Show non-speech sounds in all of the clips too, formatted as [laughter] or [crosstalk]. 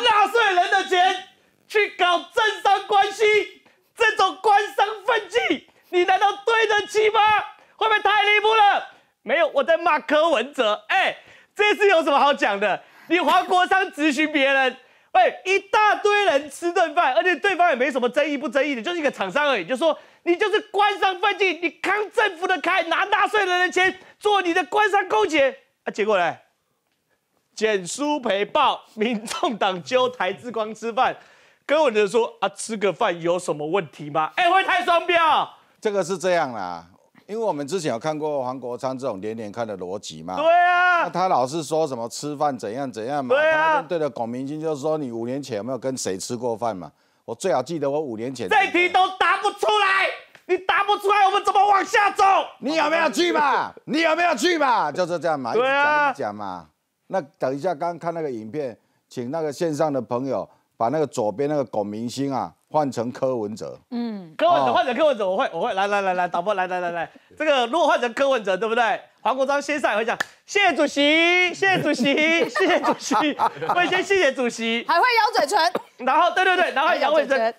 纳税人的钱去搞政商关系，这种官商分迹，你难道对得起吗？会不会太离谱了？没有，我在骂柯文哲。哎，这次有什么好讲的？你华国商咨询别人，喂，一大堆人吃顿饭，而且对方也没什么争议不争议的，就是一个厂商而已。就说你就是官商分迹，你扛政府的开，拿纳税人的钱做你的官商勾结啊，结果呢？简书赔报，民众党揪台智光吃饭，各位就说啊，吃个饭有什么问题吗？哎，会太双标。这个是这样啦，因为我们之前有看过黄国昌这种连连看的逻辑嘛。对啊。他老是说什么吃饭怎样怎样嘛。对的。他对着龚明星就是说：“你五年前有没有跟谁吃过饭嘛？”我最好记得我五年前。这题都答不出来，你答不出来，我们怎么往下走？你有没有去嘛？你有没有去嘛？就是这样嘛。对啊。一直讲一直讲嘛。那等一下，刚刚看那个影片，请那个线上的朋友把那个左边那个狗明星啊换成柯文哲。嗯，柯文哲，换成柯文哲，我会，我会，来来来来，导播，来来来来，这个如果换成柯文哲，对不对？黄国章先生也会讲，谢谢主席，谢谢主席，谢谢主席，会 [laughs] 先谢谢主席，还会咬嘴唇。然后，对对对，然后咬嘴唇。[laughs]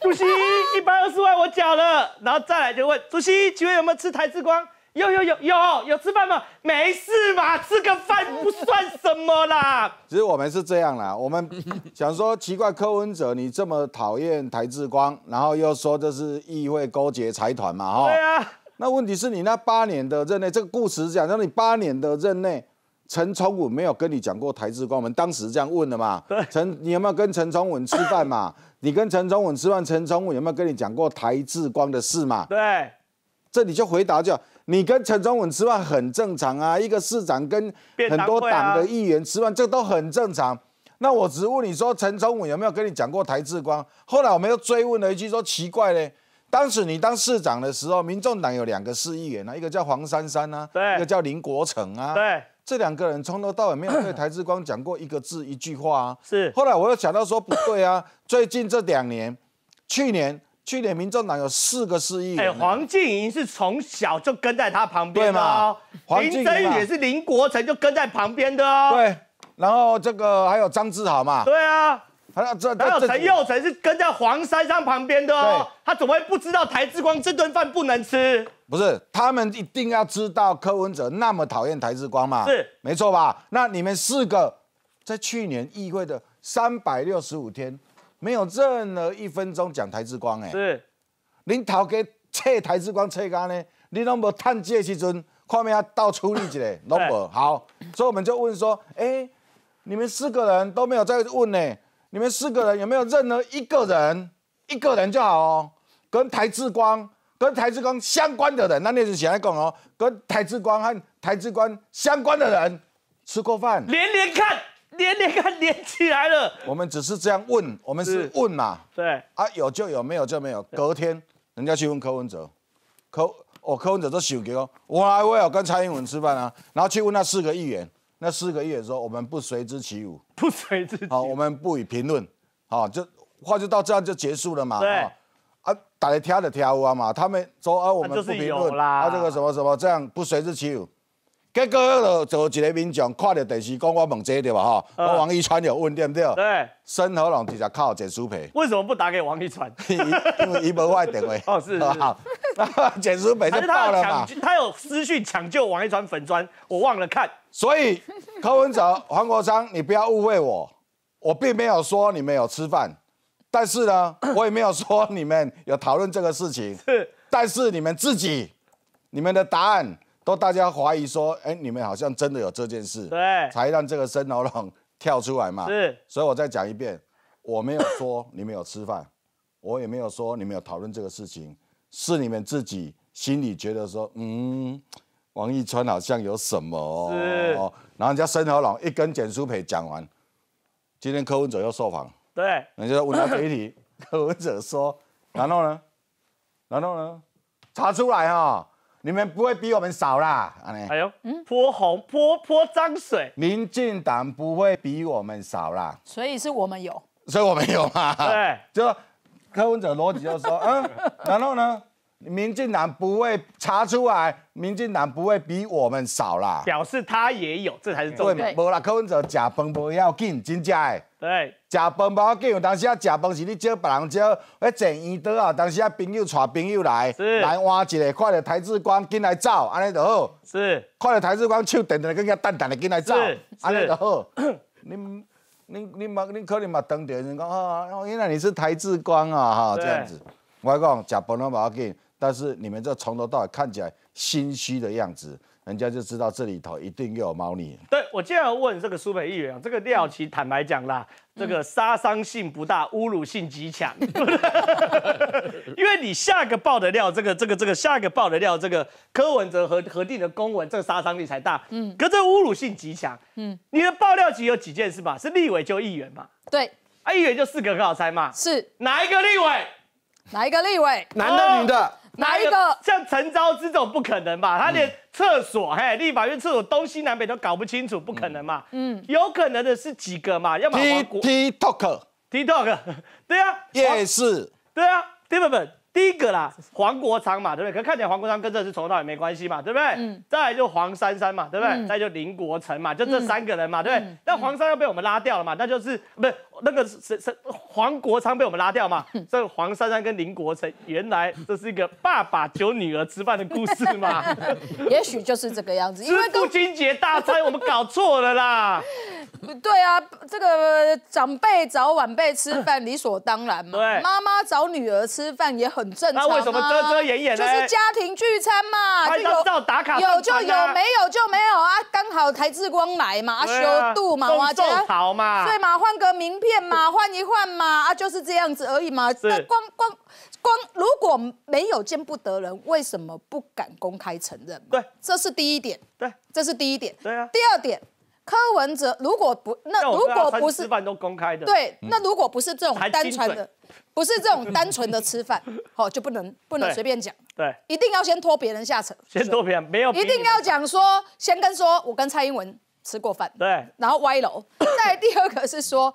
主席，一百二十万我缴了，然后再来就问主席，请问有没有吃台之光？有有有有有吃饭吗？没事嘛，吃个饭不算什么啦。其实我们是这样啦，我们想说，奇怪，柯文哲你这么讨厌台志光，然后又说这是议会勾结财团嘛？哈。对啊。那问题是你那八年的任内，这个故事讲，让你八年的任内，陈崇武没有跟你讲过台志光，我们当时这样问的嘛？对。陈，你有没有跟陈崇武吃饭嘛？你跟陈崇武吃饭，陈崇武有没有跟你讲过台志光的事嘛？对。这你就回答就。你跟陈忠武吃饭很正常啊，一个市长跟很多党的议员吃饭，这都很正常。那我只问你说，陈忠武有没有跟你讲过台志光？后来我们又追问了一句，说奇怪嘞，当时你当市长的时候，民众党有两个市议员啊，一个叫黄珊珊啊，一个叫林国成啊，对，这两个人从头到尾没有对台志光讲过一个字一句话啊。是。后来我又想到说，不对啊，最近这两年，去年。去年民进党有四个示意。哎，黄静莹是从小就跟在他旁边的哦，林真也是林国成就跟在旁边的哦。对，然后这个还有张志豪嘛？对啊，还有陈佑成是跟在黄珊珊旁边的哦，他怎么会不知道台之光这顿饭不能吃？不是，他们一定要知道柯文哲那么讨厌台之光嘛？是，没错吧？那你们四个在去年议会的三百六十五天。没有任何一分钟讲台之光哎，是，你讨个切台之光切干呢，你拢无探这时阵，快面要倒出力去嘞，[laughs] 拢无好，所以我们就问说，哎，你们四个人都没有在问呢，你们四个人有没有任何一个人，一个人就好哦，跟台之光、跟台之光相关的人，那你是先来讲哦，跟台之光和台之光相关的人吃过饭，连连看。连连看连起来了，我们只是这样问，我们是问嘛？对啊，有就有，没有就没有。隔天人家去问柯文哲，柯哦柯文哲都羞给哦，我来我有跟蔡英文吃饭啊，然后去问那四个议员，那四个议员说我们不随之起舞，不随之好，我们不予评论，好就话就到这样就结束了嘛？对啊，打来挑的挑啊嘛，他们说啊我们不评论啊，这个什么什么这样不随之起舞。结果就做一个民众，看到电视讲我问这对吧？哈，王一川有问对不对？对，沈和龙直接靠简书培。为什么不打给王一川？[laughs] 因为伊无外电位。[laughs] 哦，是，[laughs] 好。简书培他有私讯抢救王一川粉砖，我忘了看。所以柯文哲、黄国昌，你不要误会我，我并没有说你们有吃饭，但是呢，[coughs] 我也没有说你们有讨论这个事情。是，但是你们自己，你们的答案。说大家怀疑说，哎，你们好像真的有这件事，对，才让这个申喉咙跳出来嘛。是，所以我再讲一遍，我没有说你们有吃饭，我也没有说你们有讨论这个事情，是你们自己心里觉得说，嗯，王一川好像有什么，是。然后人家申喉咙一根简书培讲完，今天柯文哲又受访，对，人家问他媒一题，柯文哲说，然后呢，然后呢，查出来哈。你们不会比我们少啦，阿尼？哎呦，泼红泼泼脏水，民进党不会比我们少啦，所以是我们有，所以我们有嘛，对，就说，文者逻辑就说，嗯，然后呢？民进党不会查出来，民进党不会比我们少啦。表示他也有，这才是重点。对，没了。吃饭不要紧，真正。对。吃饭不要紧，当时啊，吃饭是你招别人叫，或请烟袋啊，当时啊，朋友带朋友来，来换一个，看到台志光进来走，安尼就好。是。看到台志光手顿顿更加蛋蛋的进来走，安尼就好。你。你你嘛可能嘛当电视讲啊，原来你是台志光啊哈，这样子。我讲吃饭不要紧。但是你们这从头到尾看起来心虚的样子，人家就知道这里头一定又有猫腻。对，我接下问这个苏北议员这个料其坦白讲啦，这个杀伤性不大，侮辱性极强。[laughs] 因为你下个爆的料，这个这个这个下个爆的料，这个柯文哲核核定的公文，这个杀伤力才大。嗯，可这侮辱性极强。嗯，你的爆料集有几件是吧？是立委就议员嘛？对。啊，议员就四个，很好猜嘛？是哪一个立委？哪一个立委？男的、女的？哪一个像陈昭之这种不可能吧？他连厕所，嘿，立法院厕所东西南北都搞不清楚，不可能嘛。嗯，有可能的是几个嘛？要么 T t Talk，T Talk，对啊，夜市，对啊，对不对？第一个啦，黄国昌嘛，对不对？可看起来黄国昌跟这治从头到尾没关系嘛，对不对？嗯，再来就黄珊珊嘛，对不对？再就林国成嘛，就这三个人嘛，对不对？那黄珊要被我们拉掉了嘛，那就是不。那个是是黄国昌被我们拉掉嘛？[laughs] 这个黄珊珊跟林国成，原来这是一个爸爸求女儿吃饭的故事嘛？[laughs] 也许就是这个样子。因为父亲节大餐，我们搞错了啦。对啊，这个长辈找晚辈吃饭理所当然嘛。对，妈妈找女儿吃饭也很正常。那为什么遮遮掩掩呢？就是家庭聚餐嘛。拍照打卡有就有，没有就没有啊。刚好台志光来嘛，阿修度嘛，种好嘛，对嘛，换个名片。变嘛，[laughs] 换一换嘛，啊，就是这样子而已嘛。那光光光，如果没有见不得人，为什么不敢公开承认？对，这是第一点。对，这是第一点。对啊。第二点，柯文哲如果不那如果不是吃饭都公开的，对，那如果不是这种单纯的，[laughs] 不是这种单纯的吃饭，[laughs] 好就不能不能随便讲。对，一定要先拖别人下车。先拖别人没有，一定要讲说先跟说，我跟蔡英文吃过饭。对，然后歪楼。[coughs] 再第二个是说。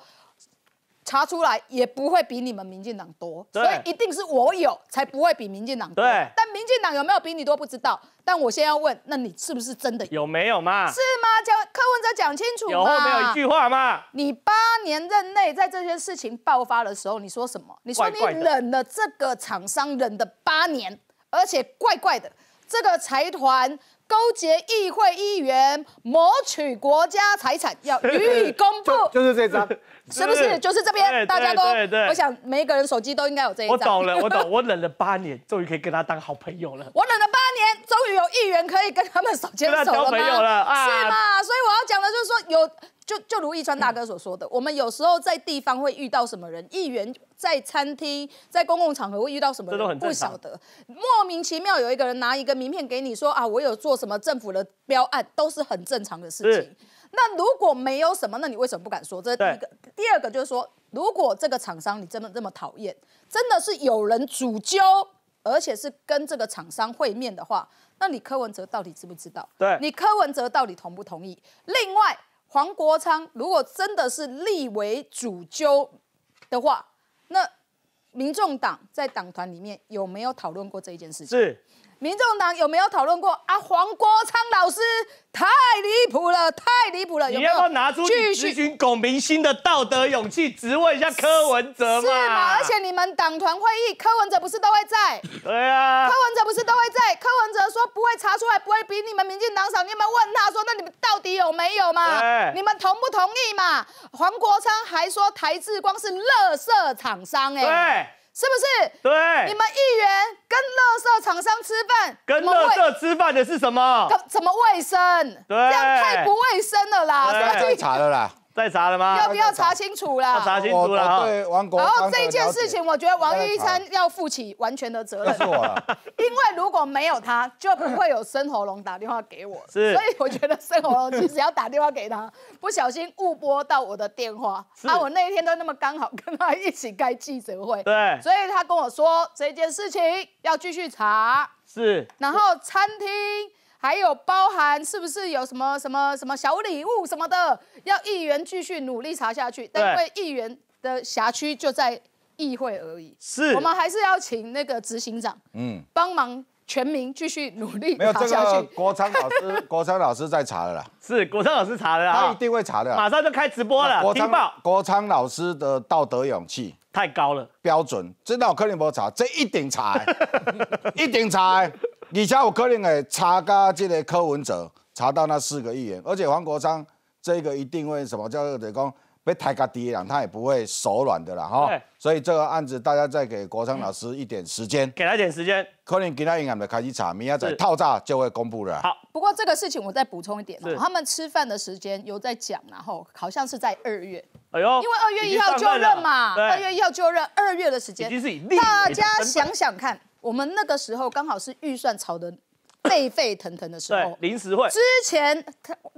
查出来也不会比你们民进党多，所以一定是我有才不会比民进党多。对，但民进党有没有比你多不知道。但我先要问，那你是不是真的有没有嘛？是吗？讲柯文哲讲清楚，有后有一句话嘛？你八年任内，在这些事情爆发的时候，你说什么？你说你忍了这个厂商忍的八年，而且怪怪的这个财团。勾结议会议员谋取国家财产，要予以公布。[laughs] 就是这张，[laughs] 是不是？就是这边，大家都，我想每一个人手机都应该有这一张。我懂了，我懂，我忍了八年，[laughs] 终于可以跟他当好朋友了。我忍了八。终于有议员可以跟他们手牵手了吗？没有了啊！是吗？所以我要讲的就是说，有就就如易川大哥所说的，我们有时候在地方会遇到什么人，议员在餐厅、在公共场合会遇到什么，人，不晓得，莫名其妙有一个人拿一个名片给你说啊，我有做什么政府的标案，都是很正常的事情。那如果没有什么，那你为什么不敢说？这第一个，第二个就是说，如果这个厂商你真的这么讨厌，真的是有人主纠。而且是跟这个厂商会面的话，那你柯文哲到底知不知道？对，你柯文哲到底同不同意？另外，黄国昌如果真的是立为主纠的话，那民众党在党团里面有没有讨论过这一件事情？是。民众党有没有讨论过啊？黄国昌老师太离谱了，太离谱了！有没有拿出你咨寻巩明星的道德勇气，质问一下柯文哲吗？是吗？而且你们党团会议，柯文哲不是都会在？对啊，柯文哲不是都会在。柯文哲说不会查出来，不会比你们民进党少。你有没有问他说，那你们到底有没有嘛？你们同不同意嘛？黄国昌还说台智光是垃圾厂商哎。对。是不是？对，你们议员跟乐色厂商吃饭，跟乐色吃饭的是什么？怎么卫生？对，这样太不卫生了啦！要查的啦。再查了吗？要不要查清楚了？查清楚了。对，王国。然后这件事情，我觉得王义山要负起完全的责任。错了。[laughs] 因为如果没有他，就不会有申喉龙打电话给我。是。所以我觉得申喉龙其实要打电话给他，[laughs] 不小心误拨到我的电话。是。那我那一天都那么刚好跟他一起开记者会。对。所以他跟我说这件事情要继续查。是。然后餐厅。还有包含是不是有什么什么什么小礼物什么的？要议员继续努力查下去，但因为议员的辖区就在议会而已。是，我们还是要请那个执行长，嗯，帮忙全民继续努力查下去。没有这个国昌老师，[laughs] 国昌老师在查了啦。是国昌老师查的，他一定会查的。马上就开直播了。国昌，国昌老师的道德勇气太高了，标准，知道柯林伯查，这一顶查，[laughs] 一顶查。以前有可能会查个这个柯文哲，查到那四个议员，而且黄国昌这个一定会什么，叫做讲被抬个低啊，他也不会手软的啦，哈。所以这个案子，大家再给国昌老师一点时间，给他点时间，可能几他银行的开始查，明天载套诈就会公布了。好。不过这个事情我再补充一点哦，他们吃饭的时间有在讲，然后好像是在二月。哎呦。因为二月一号就任嘛，二月一号就任，二月的时间。大家想想看。我们那个时候刚好是预算炒的沸沸腾腾的时候，临时会之前，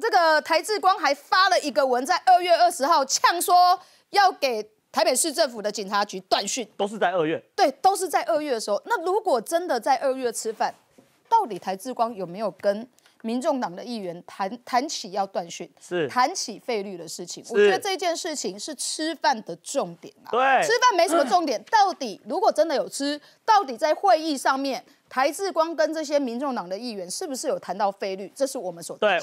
这个台智光还发了一个文，在二月二十号呛说要给台北市政府的警察局断讯，都是在二月，对，都是在二月的时候。那如果真的在二月吃饭，到底台智光有没有跟？民众党的议员谈谈起要断讯，是谈起费率的事情。我觉得这件事情是吃饭的重点啊。对，吃饭没什么重点。[coughs] 到底如果真的有吃，到底在会议上面，台志光跟这些民众党的议员是不是有谈到费率？这是我们所对。